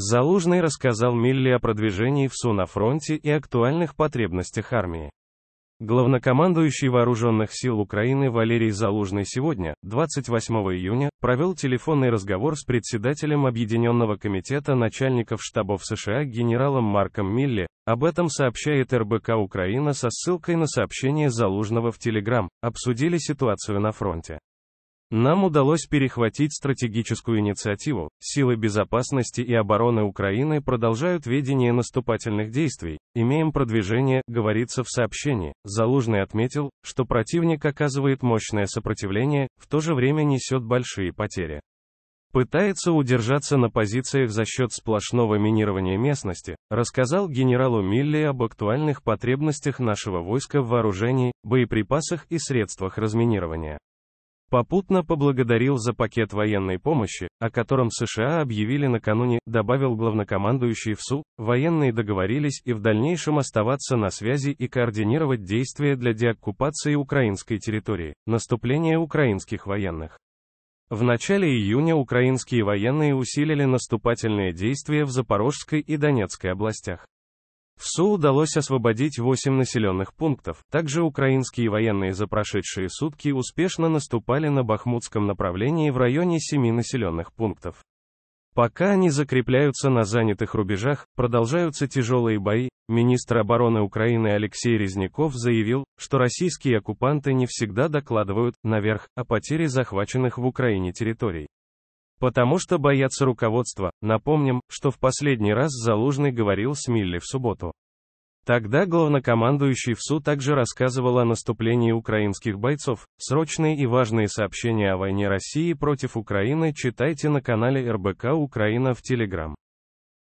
Залужный рассказал Милли о продвижении в СУ на фронте и актуальных потребностях армии. Главнокомандующий Вооруженных сил Украины Валерий Залужный сегодня, 28 июня, провел телефонный разговор с председателем Объединенного комитета начальников штабов США генералом Марком Милли, об этом сообщает РБК Украина со ссылкой на сообщение Залужного в Телеграм, обсудили ситуацию на фронте. Нам удалось перехватить стратегическую инициативу. Силы безопасности и обороны Украины продолжают ведение наступательных действий. Имеем продвижение, говорится в сообщении. Залужный отметил, что противник оказывает мощное сопротивление, в то же время несет большие потери. Пытается удержаться на позициях за счет сплошного минирования местности, рассказал генералу Милли об актуальных потребностях нашего войска в вооружении, боеприпасах и средствах разминирования. Попутно поблагодарил за пакет военной помощи, о котором США объявили накануне, добавил главнокомандующий в СУ, военные договорились и в дальнейшем оставаться на связи и координировать действия для деоккупации украинской территории, наступление украинских военных. В начале июня украинские военные усилили наступательные действия в Запорожской и Донецкой областях. В удалось освободить 8 населенных пунктов. Также украинские военные за прошедшие сутки успешно наступали на Бахмутском направлении в районе 7 населенных пунктов. Пока они закрепляются на занятых рубежах, продолжаются тяжелые бои. Министр обороны Украины Алексей Резняков заявил, что российские оккупанты не всегда докладывают наверх о потере захваченных в Украине территорий. Потому что боятся руководства. Напомним, что в последний раз Залужный говорил с Милли в субботу. Тогда главнокомандующий ВСУ также рассказывал о наступлении украинских бойцов. Срочные и важные сообщения о войне России против Украины читайте на канале РБК Украина в Телеграм.